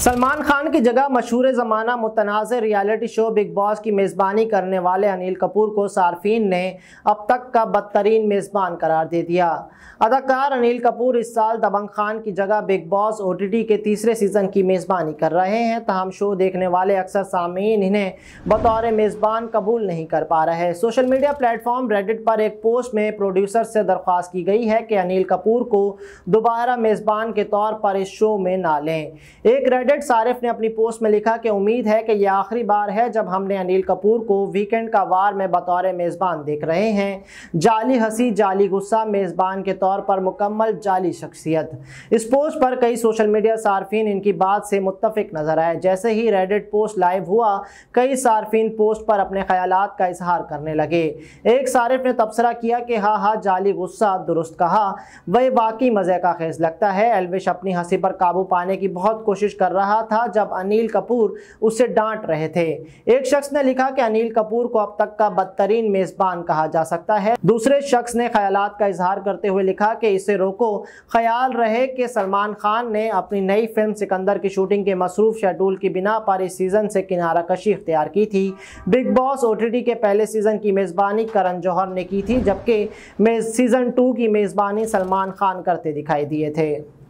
सलमान खान की जगह मशहूर ज़माना मुतनाज़ रियलिटी शो बिग बॉस की मेज़बानी करने वाले अनिल कपूर को सार्फिन ने अब तक का बदतरीन मेज़बान करार दे दिया अदाकार अनिल कपूर इस साल दबंग खान की जगह बिग बॉस ओ के तीसरे सीज़न की मेज़बानी कर रहे हैं तहम शो देखने वाले अक्सर सामीन इन्हें बतौर मेज़बान कबूल नहीं कर पा रहे सोशल मीडिया प्लेटफॉर्म रेडिट पर एक पोस्ट में प्रोड्यूसर से दरख्वास्त की गई है कि अनिल कपूर को दोबारा मेज़बान के तौर पर इस शो में ना लें एक रेडिट कैंडिडेट सारिफ ने अपनी पोस्ट में लिखा कि उम्मीद है कि यह आखिरी बार है जब हमने अनिल कपूर को वीकेंड का वार में बतौर मेज़बान देख रहे हैं जाली हंसी जाली गुस्सा मेज़बान के तौर पर मुकम्मल जाली शख्सियत इस पोस्ट पर कई सोशल मीडिया सार्फिन इनकी बात से मुतफिक नज़र आए जैसे ही रेडिट पोस्ट लाइव हुआ कई सार्फिन पोस्ट पर अपने ख्याल का इजहार करने लगे एक सारिफ ने तबसरा किया कि हाँ हाँ जाली गुस्सा दुरुस्त कहा वह बाकी मज़े का खेज लगता है एलविश अपनी हंसी पर काबू पाने की बहुत कोशिश कर रहा रहा था जब अनिल कपूर उसे डांट रहे थे एक शख्स ने लिखा कि अनिल कपूर को अब तक का बदतरीन मेजबान कहा जा सकता है दूसरे शख्स ने ख्याल का इजहार करते हुए लिखा कि इसे रोको ख्याल रहे कि सलमान खान ने अपनी नई फिल्म सिकंदर की शूटिंग के मसरूफ शेड्यूल की बिना पर इस सीज़न से किनारा कशी इख्तियार की थी बिग बॉस ओ के पहले सीज़न की मेज़बानी करण जौहर ने की थी जबकि सीज़न टू की मेज़बानी सलमान खान करते दिखाई दिए थे